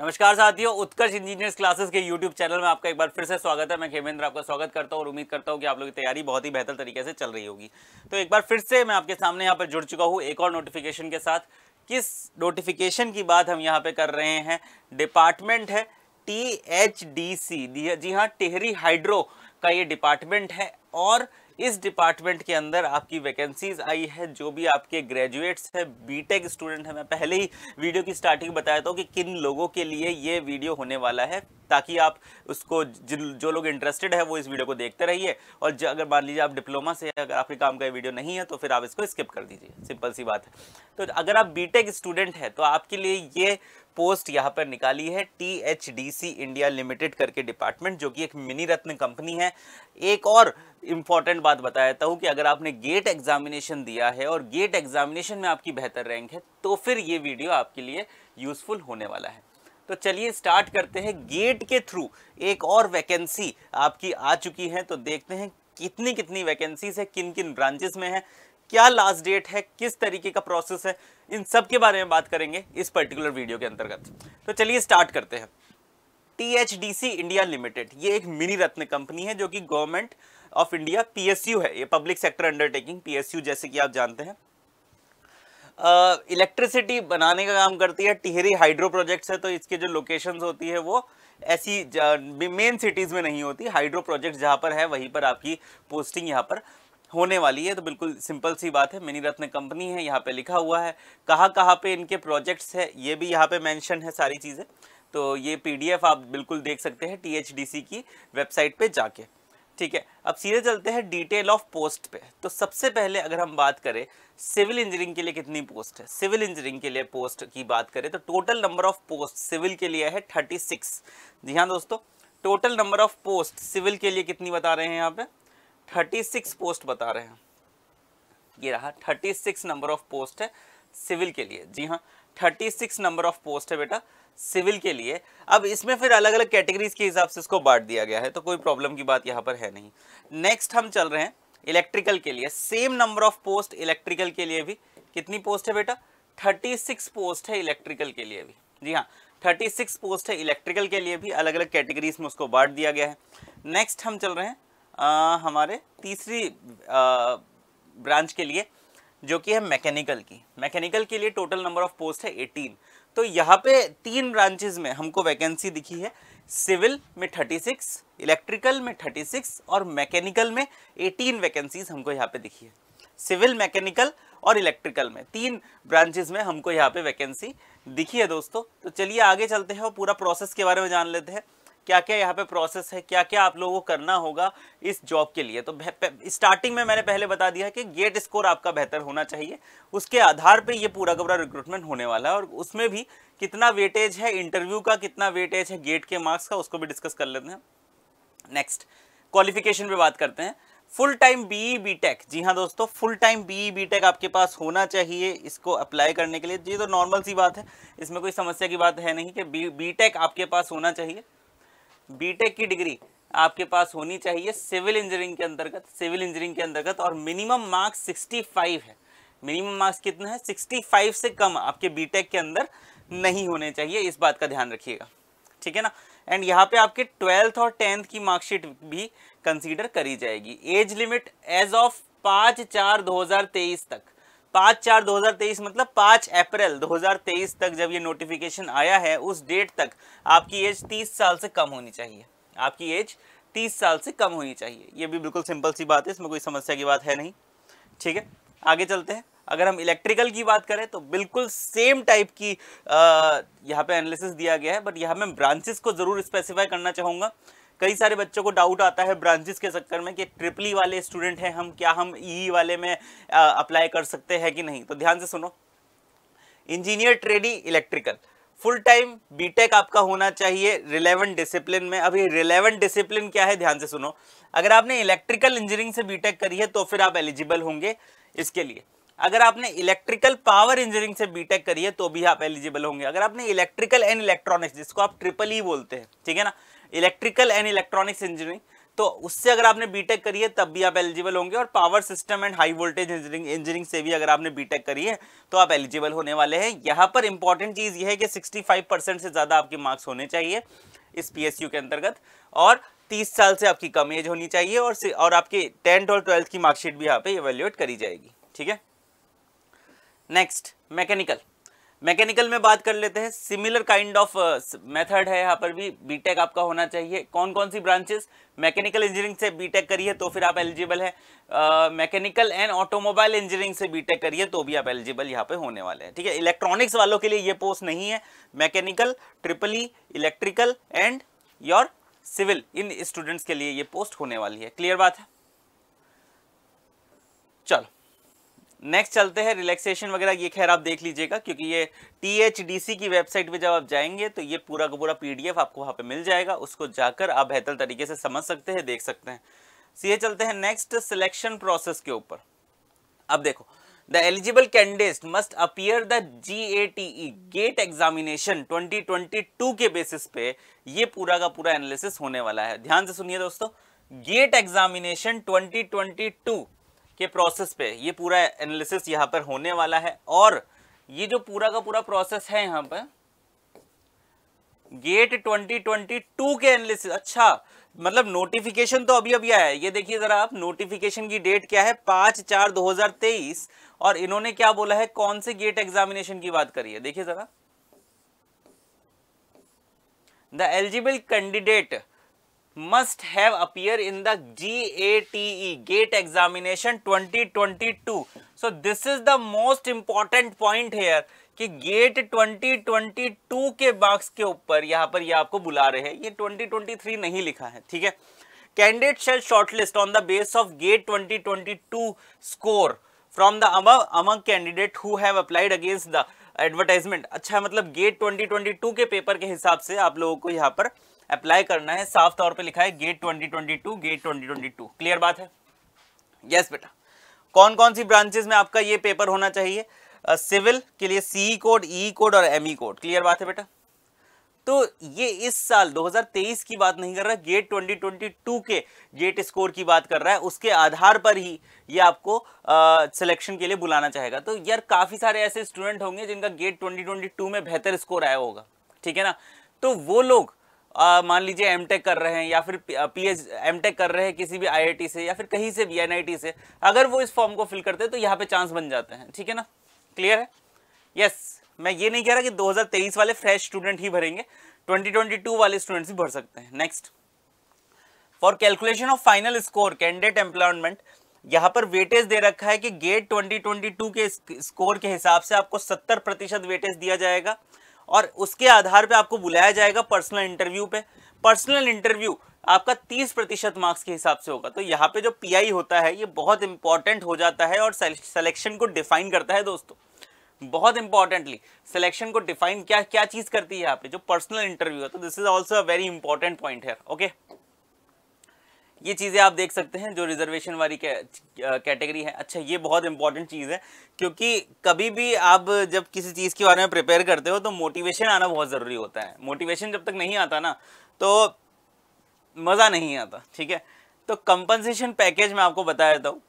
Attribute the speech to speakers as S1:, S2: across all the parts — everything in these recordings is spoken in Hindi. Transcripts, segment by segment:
S1: नमस्कार साथियों उत्कर्ष इंजीनियर्स क्लासेस के यूट्यूब चैनल में आपका एक बार फिर से स्वागत है मैं खेमेंद्र आपका स्वागत करता हूं और उम्मीद करता हूं कि आप लोगों की तैयारी बहुत ही बेहतर तरीके से चल रही होगी तो एक बार फिर से मैं आपके सामने यहाँ पर जुड़ चुका हूँ एक और नोटिफिकेशन के साथ किस नोटिफिकेशन की बात हम यहाँ पे कर रहे हैं डिपार्टमेंट है टी एच डी सी जी हाँ टेहरी हाइड्रो का ये डिपार्टमेंट है और इस डिपार्टमेंट के अंदर आपकी वैकेंसीज आई है जो भी आपके ग्रेजुएट्स हैं बीटेक स्टूडेंट हैं मैं पहले ही वीडियो की स्टार्टिंग बताया था कि किन लोगों के लिए ये वीडियो होने वाला है ताकि आप उसको जो लोग इंटरेस्टेड है वो इस वीडियो को देखते रहिए और अगर मान लीजिए आप डिप्लोमा से अगर आपके काम का वीडियो नहीं है तो फिर आप इसको स्किप कर दीजिए सिंपल सी बात है तो अगर आप बीटेक स्टूडेंट हैं तो आपके लिए ये पोस्ट यहाँ पर निकाली है T H D C India limited करके डिपार्टमेंट जो कि एक मिनी रत्न कंपनी है एक और इम्पॉर्टेंट बात बताता हूँ कि अगर आपने गेट एग्जामिनेशन दिया है और गेट एग्जामिनेशन में आपकी बेहतर रैंक है तो फिर ये वीडियो आपके लिए यूजफुल होने वाला है तो चलिए स्टार्ट करते हैं गेट के थ्रू एक और वैकेंसी आपकी आ चुकी है तो देखते हैं कितनी कितनी वैकेंसीज है किन किन ब्रांचेस में है क्या लास्ट डेट है किस तरीके का प्रोसेस है इन सब के बारे में बात करेंगे इस पर्टिकुलर वीडियो के अंतर्गत तो चलिए स्टार्ट करते हैं टी इंडिया लिमिटेड ये एक मिनी रत्न कंपनी है जो कि गवर्नमेंट ऑफ इंडिया पीएसयू है ये पब्लिक सेक्टर अंडरटेकिंग पीएसयू जैसे कि आप जानते हैं इलेक्ट्रिसिटी uh, बनाने का काम करती है टिहरी हाइड्रो प्रोजेक्ट्स है तो इसके जो लोकेशंस होती है वो ऐसी मेन सिटीज़ में नहीं होती हाइड्रो प्रोजेक्ट जहाँ पर है वहीं पर आपकी पोस्टिंग यहाँ पर होने वाली है तो बिल्कुल सिंपल सी बात है मिनी रत्न कंपनी है यहाँ पे लिखा हुआ है कहाँ कहाँ पे इनके प्रोजेक्ट्स है ये भी यहाँ पे मेंशन है सारी चीज़ें तो ये पीडीएफ आप बिल्कुल देख सकते हैं टीएचडीसी की वेबसाइट पे जाके ठीक है अब सीधे चलते हैं डिटेल ऑफ पोस्ट पे तो सबसे पहले अगर हम बात करें सिविल इंजीनियरिंग के लिए कितनी पोस्ट है सिविल इंजीनियरिंग के लिए पोस्ट की बात करें तो total number of post civil के लिए है थर्टी सिक्स जी हाँ दोस्तों total number of post civil के लिए कितनी बता रहे हैं यहाँ पे थर्टी सिक्स पोस्ट बता रहे हैं ये रहा thirty six number of post है सिविल के लिए जी हाँ thirty six number of post है बेटा सिविल के लिए अब इसमें फिर अलग अलग कैटेगरीज के हिसाब से इसको बांट दिया गया है तो कोई प्रॉब्लम की बात यहाँ पर है नहीं नेक्स्ट हम चल रहे हैं इलेक्ट्रिकल के लिए same number of post electrical के लिए भी कितनी पोस्ट है बेटा थर्टी सिक्स पोस्ट है इलेक्ट्रिकल के लिए भी जी हाँ थर्टी सिक्स पोस्ट है इलेक्ट्रिकल के लिए भी अलग अलग कैटेगरीज में उसको बांट दिया गया है नेक्स्ट हम चल रहे हैं आ, हमारे तीसरी आ, ब्रांच के लिए जो कि है मैकेनिकल की मैकेनिकल के लिए टोटल नंबर ऑफ पोस्ट है 18 तो यहाँ पे तीन ब्रांचेज में हमको वैकेंसी दिखी है सिविल में 36 इलेक्ट्रिकल में 36 और मैकेनिकल में 18 वैकेंसीज हमको यहाँ पे दिखी है सिविल मैकेनिकल और इलेक्ट्रिकल में तीन ब्रांचेज में हमको यहाँ पे वैकेंसी दिखी है दोस्तों तो चलिए आगे चलते हैं और पूरा प्रोसेस के बारे में जान लेते हैं क्या क्या यहाँ पे प्रोसेस है क्या क्या आप लोगों को करना होगा इस जॉब के लिए तो स्टार्टिंग में मैंने पहले बता दिया कि गेट स्कोर आपका बेहतर होना चाहिए उसके आधार पे ये पूरा का पूरा रिक्रूटमेंट होने वाला है और उसमें भी कितना वेटेज है इंटरव्यू का कितना वेटेज है गेट के मार्क्स का उसको भी डिस्कस कर लेते हैं नेक्स्ट क्वालिफिकेशन पे बात करते हैं फुल टाइम बी टेक जी हाँ दोस्तों फुल टाइम बी टेक आपके पास होना चाहिए इसको अप्लाई करने के लिए ये तो नॉर्मल सी बात है इसमें कोई समस्या की बात है नहीं कि बी टेक आपके पास होना चाहिए बीटेक की डिग्री आपके पास होनी चाहिए सिविल इंजीनियरिंग के अंतर्गत सिविल इंजीनियरिंग के अंतर्गत और मिनिमम मार्क्स 65 है मिनिमम मार्क्स है सिक्सटी 65 से कम आपके बीटेक के अंदर नहीं होने चाहिए इस बात का ध्यान रखिएगा ठीक है ना एंड यहाँ पे आपके ट्वेल्थ और टेंथ की मार्कशीट भी कंसिडर करी जाएगी एज लिमिट एज ऑफ पाँच चार दो तक पाँच चार 2023 मतलब पाँच अप्रैल 2023 तक जब ये नोटिफिकेशन आया है उस डेट तक आपकी एज 30 साल से कम होनी चाहिए आपकी एज 30 साल से कम होनी चाहिए ये भी बिल्कुल सिंपल सी बात है इसमें कोई समस्या की बात है नहीं ठीक है आगे चलते हैं अगर हम इलेक्ट्रिकल की बात करें तो बिल्कुल सेम टाइप की यहाँ पे एनालिसिस दिया गया है बट यहाँ मैं ब्रांचेस को ज़रूर स्पेसिफाई करना चाहूँगा कई सारे बच्चों को डाउट आता है ब्रांचेस के चक्कर में कि ट्रिपली वाले स्टूडेंट हैं हम क्या हम ई e वाले में अप्लाई कर सकते हैं कि नहीं तो ध्यान से सुनो engineer trainee electrical full time B tech आपका होना चाहिए रिलेवेंट डिसिप्लिन में अभी रिलेवेंट डिसिप्लिन क्या है ध्यान से सुनो अगर आपने इलेक्ट्रिकल इंजीनियरिंग से बीटेक करी है तो फिर आप एलिजिबल होंगे इसके लिए अगर आपने इलेक्ट्रिकल पावर इंजीनियरिंग से बीटेक करी है तो भी आप एलिजिबल होंगे अगर आपने इलेक्ट्रिकल एंड इलेक्ट्रॉनिक्स जिसको आप ट्रिपल ई e बोलते हैं ठीक है ना इलेक्ट्रिकल एंड इलेक्ट्रॉनिक्स इंजीनियरिंग तो उससे अगर आपने बीटेक करी है तब भी आप एलिजिबल होंगे और power system and high voltage engineering engineering से भी अगर आपने बीटेक करी है तो आप एलिजिबल होने वाले हैं यहाँ पर इंपॉर्टेंट चीज़ यह है कि 65 परसेंट से ज़्यादा आपके मार्क्स होने चाहिए इस पीएसयू के अंतर्गत और 30 साल से आपकी कम एज होनी चाहिए और और आपके टेंथ और ट्वेल्थ की मार्कशीट भी यहाँ पे इवेल्यूएट करी जाएगी ठीक है नेक्स्ट मैकेनिकल मैकेनिकल में बात कर लेते हैं सिमिलर काइंड ऑफ मेथड है यहाँ पर भी बीटेक आपका होना चाहिए कौन कौन सी ब्रांचेस मैकेनिकल इंजीनियरिंग से बीटेक करिए तो फिर आप एलिजिबल है मैकेनिकल एंड ऑटोमोबाइल इंजीनियरिंग से बीटेक करिए तो भी आप एलिजिबल यहाँ पे होने वाले हैं ठीक है इलेक्ट्रॉनिक्स वालों के लिए ये पोस्ट नहीं है mechanical triple E electrical and your civil इन स्टूडेंट्स के लिए ये पोस्ट होने वाली है क्लियर बात है नेक्स्ट चलते हैं रिलैक्सेशन वगैरह ये खैर आप देख लीजिएगा क्योंकि ये टीएचडीसी की वेबसाइट पे जब आप जाएंगे तो ये पूरा का पूरा पीडीएफ आपको वहाँ पे मिल जाएगा उसको जाकर आप बेहतर तरीके से समझ सकते हैं देख सकते हैं सी ये चलते हैं नेक्स्ट सिलेक्शन प्रोसेस के ऊपर अब देखो the eligible candidate must appear the G A T E GATE examination two के बेसिस पे ये पूरा का पूरा एनालिसिस होने वाला है ध्यान से सुनिए दोस्तों गेट एग्जामिनेशन टू के प्रोसेस पे ये पूरा एनालिसिस यहाँ पर होने वाला है और ये जो पूरा का पूरा प्रोसेस है यहाँ पर गेट 2022 के एनालिसिस अच्छा मतलब नोटिफिकेशन तो अभी अभी आया है ये देखिए जरा आप नोटिफिकेशन की डेट क्या है पांच चार 2023 और इन्होंने क्या बोला है कौन से गेट एग्जामिनेशन की बात करी है देखिए जरा the eligible candidate must have must have appear in the e GATE GATE examination 2022 so this is the most important point here कि गेट 2022 के बॉक्स के ऊपर यहां पर ये आपको बुला रहे हैं ये 2023 नहीं लिखा है ठीक है candidate shall shortlist on the base of GATE 2022 score from the among among candidate who have applied against the advertisement अच्छा मतलब गेट 2022 के पेपर के हिसाब से आप लोगों को यहां पर अप्लाई करना है साफ तौर पे लिखा है गेट 2022 गेट 2022 क्लियर बात है यस yes, बेटा कौन कौन सी ब्रांचेस में आपका ये पेपर होना चाहिए सिविल uh, के लिए सी कोड ई कोड और एम ई कोड क्लियर बात है बेटा तो ये इस साल 2023 की बात नहीं कर रहा गेट 2022 के गेट स्कोर की बात कर रहा है उसके आधार पर ही ये आपको सिलेक्शन के लिए बुलाना चाहेगा तो यार काफ़ी सारे ऐसे स्टूडेंट होंगे जिनका गेट 2022 में बेहतर स्कोर आया होगा ठीक है ना तो वो लोग मान लीजिए एम कर रहे हैं या फिर पी एच एम कर रहे हैं किसी भी आई से या फिर कहीं से भी एन से अगर वो इस फॉर्म को फिल करते हैं तो यहाँ पे चांस बन जाते हैं ठीक है ना क्लियर है यस yes, मैं ये नहीं कह रहा कि 2023 वाले फ्रेश स्टूडेंट ही भरेंगे 2022 वाले स्टूडेंट्स भी भर सकते हैं next for calculation of final score candidate employment यहाँ पर वेटेज दे रखा है कि गेट 2022 के स्कोर के हिसाब से आपको 70 प्रतिशत वेटेज दिया जाएगा और उसके आधार पे आपको बुलाया जाएगा पर्सनल इंटरव्यू पे पर्सनल इंटरव्यू आपका 30 प्रतिशत मार्क्स के हिसाब से होगा तो यहाँ पे जो पीआई होता है ये बहुत इंपॉर्टेंट हो जाता है और सिलेक्शन को डिफाइन करता है दोस्तों बहुत इंपॉर्टेंटली सिलेक्शन को डिफाइन क्या क्या चीज़ करती है यहाँ पे जो पर्सनल इंटरव्यू है तो this is also a very important point है ओके ये चीज़ें आप देख सकते हैं जो रिजर्वेशन वाली कैटेगरी है अच्छा ये बहुत इंपॉर्टेंट चीज़ है क्योंकि कभी भी आप जब किसी चीज़ के बारे में प्रिपेयर करते हो तो मोटिवेशन आना बहुत ज़रूरी होता है मोटिवेशन जब तक नहीं आता ना तो मज़ा नहीं आता ठीक है तो कंपनसेशन पैकेज मैं आपको बता देता हूँ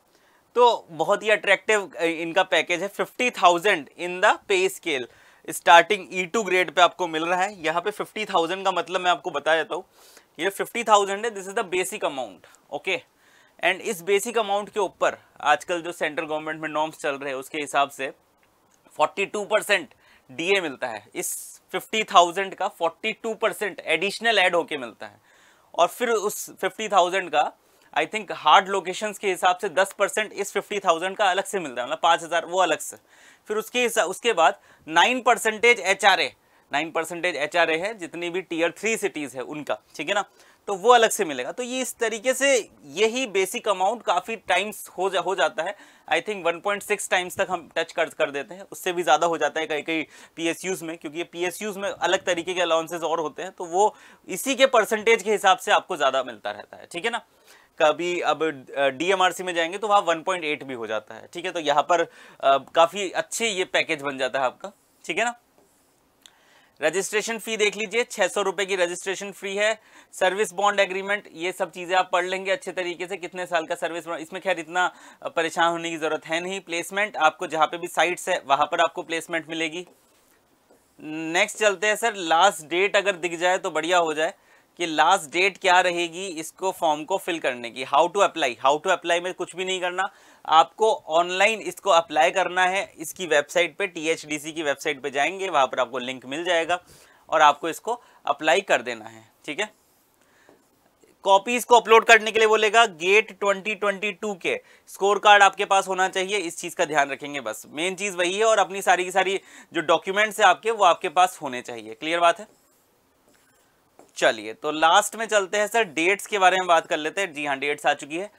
S1: तो बहुत ही अट्रैक्टिव इनका पैकेज है fifty thousand in the pay scale starting E two grade pay आपको मिल रहा है यहाँ पे फिफ्टी थाउजेंड का मतलब मैं आपको बता देता हूँ ये फिफ्टी थाउजेंड है this is the basic amount okay and इस बेसिक अमाउंट के ऊपर आजकल जो सेंट्रल गवर्नमेंट में नॉर्म्स चल रहे हैं उसके हिसाब से फोर्टी टू परसेंट डी मिलता है इस फिफ्टी थाउजेंड का forty two percent additional add होके मिलता है और फिर उस फिफ्टी थाउजेंड का आई थिंक हार्ड लोकेशन के हिसाब से दस परसेंट इस फिफ्टी थाउजेंड का अलग से मिलता है मतलब पाँच हज़ार वो अलग से फिर उसके हिसाब उसके बाद nine percentage H R A nine percentage H R A है जितनी भी टीयर थ्री सिटीज़ है उनका ठीक है ना तो वो अलग से मिलेगा तो ये इस तरीके से यही बेसिक अमाउंट काफ़ी टाइम्स हो जा हो जाता है आई थिंक 1.6 टाइम्स तक हम टच कर कर देते हैं उससे भी ज़्यादा हो जाता है कई कई पी में क्योंकि ये यूज़ में अलग तरीके के अलाउंसेज और होते हैं तो वो इसी के परसेंटेज के हिसाब से आपको ज़्यादा मिलता रहता है ठीक है ना कभी अब डीएमआरसी में जाएंगे तो वहाँ वन भी हो जाता है ठीक है तो यहाँ पर काफ़ी अच्छे ये पैकेज बन जाता है आपका ठीक है ना रजिस्ट्रेशन फ़ी देख लीजिए छः सौ रुपये की रजिस्ट्रेशन फ़ी है सर्विस बॉन्ड एग्रीमेंट ये सब चीज़ें आप पढ़ लेंगे अच्छे तरीके से कितने साल का सर्विस बॉन्ड इसमें खैर इतना परेशान होने की ज़रूरत है नहीं प्लेसमेंट आपको जहाँ पे भी साइट्स है वहाँ पर आपको प्लेसमेंट मिलेगी नेक्स्ट चलते हैं सर लास्ट डेट अगर दिख जाए तो बढ़िया हो जाए कि लास्ट डेट क्या रहेगी इसको फॉर्म को फिल करने की how to apply how to apply में कुछ भी नहीं करना आपको ऑनलाइन इसको अप्लाई करना है इसकी वेबसाइट पे टीएचडीसी की वेबसाइट पे जाएंगे वहाँ पर आपको लिंक मिल जाएगा और आपको इसको अप्लाई कर देना है ठीक है कॉपीज को अपलोड करने के लिए बोलेगा गेट 2022 के स्कोर कार्ड आपके पास होना चाहिए इस चीज़ का ध्यान रखेंगे बस मेन चीज़ वही है और अपनी सारी की सारी जो डॉक्यूमेंट्स है आपके वो आपके पास होने चाहिए क्लियर बात है चलिए तो लास्ट में चलते हैं सर डेट्स के बारे में बात कर लेते हैं जी हाँ डेट्स आ चुकी है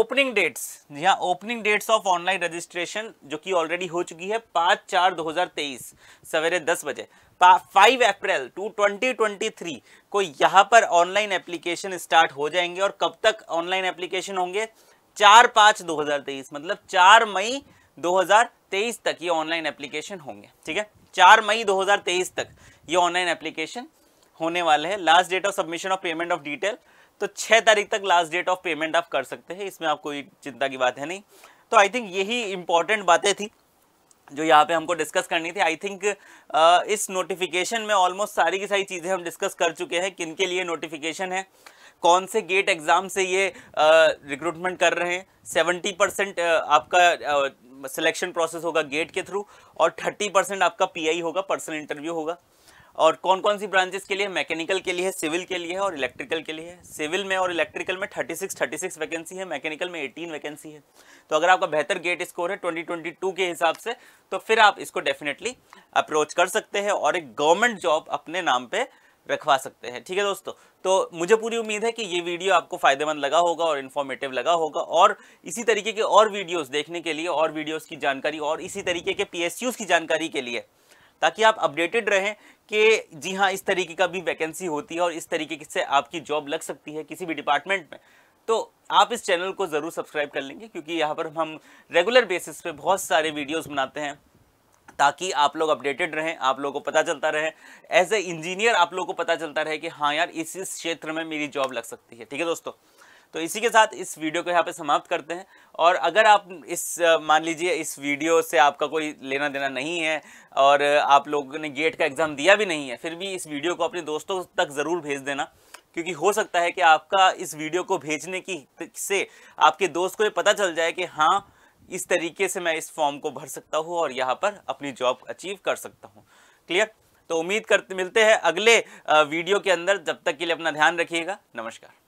S1: ओपनिंग डेट्स जी हाँ opening dates of online registration जो कि ऑलरेडी हो चुकी है पाँच चार 2023 सवेरे दस बजे five April two twenty twenty three को यहाँ पर ऑनलाइन एप्लीकेशन स्टार्ट हो जाएंगे और कब तक ऑनलाइन एप्लीकेशन होंगे चार पाँच 2023 मतलब चार मई 2023 तक ये ऑनलाइन एप्लीकेशन होंगे ठीक है चार मई 2023 तक ये ऑनलाइन एप्लीकेशन होने वाले हैं last date of submission of payment of detail तो छः तारीख तक लास्ट डेट ऑफ पेमेंट आप कर सकते हैं इसमें आप कोई चिंता की बात है नहीं तो आई थिंक यही इंपॉर्टेंट बातें थी जो यहाँ पे हमको डिस्कस करनी थी आई थिंक uh, इस नोटिफिकेशन में ऑलमोस्ट सारी की सारी चीज़ें हम डिस्कस कर चुके हैं किन के लिए नोटिफिकेशन है कौन से गेट एग्ज़ाम से ये रिक्रूटमेंट uh, कर रहे हैं सेवेंटी परसेंट आपका सिलेक्शन uh, प्रोसेस होगा गेट के थ्रू और थर्टी परसेंट आपका पीआई होगा पर्सनल इंटरव्यू होगा और कौन कौन सी ब्रांचेस के लिए मैकेनिकल के लिए सिविल के लिए है और इलेक्ट्रिकल के लिए सिविल में और इलेक्ट्रिकल में 36 36 वैकेंसी है मैकेनिकल में 18 वैकेंसी है तो अगर आपका बेहतर गेट स्कोर है 2022 के हिसाब से तो फिर आप इसको डेफिनेटली अप्रोच कर सकते हैं और एक गवर्नमेंट जॉब अपने नाम पर रखवा सकते हैं ठीक है दोस्तों तो मुझे पूरी उम्मीद है कि ये वीडियो आपको फ़ायदेमंद लगा होगा और इन्फॉर्मेटिव लगा होगा और इसी तरीके के और वीडियोस देखने के लिए और वीडियोस की जानकारी और इसी तरीके के पी की जानकारी के लिए ताकि आप अपडेटेड रहें कि जी हाँ इस तरीके का भी वैकेंसी होती है और इस तरीके से आपकी जॉब लग सकती है किसी भी डिपार्टमेंट में तो आप इस चैनल को ज़रूर सब्सक्राइब कर लेंगे क्योंकि यहाँ पर हम रेगुलर बेसिस पे बहुत सारे वीडियोस बनाते हैं ताकि आप लोग अपडेटेड रहें आप लोगों को पता चलता रहे एज ए इंजीनियर आप लोगों को पता चलता रहे कि हाँ यार इस इस क्षेत्र में मेरी जॉब लग सकती है ठीक है दोस्तों तो इसी के साथ इस वीडियो को यहाँ पे समाप्त करते हैं और अगर आप इस मान लीजिए इस वीडियो से आपका कोई लेना देना नहीं है और आप लोगों ने गेट का एग्ज़ाम दिया भी नहीं है फिर भी इस वीडियो को अपने दोस्तों तक ज़रूर भेज देना क्योंकि हो सकता है कि आपका इस वीडियो को भेजने की से आपके दोस्त को ये पता चल जाए कि हाँ इस तरीके से मैं इस फॉर्म को भर सकता हूँ और यहाँ पर अपनी जॉब अचीव कर सकता हूँ क्लियर तो उम्मीद करते मिलते हैं अगले वीडियो के अंदर जब तक के लिए अपना ध्यान रखिएगा नमस्कार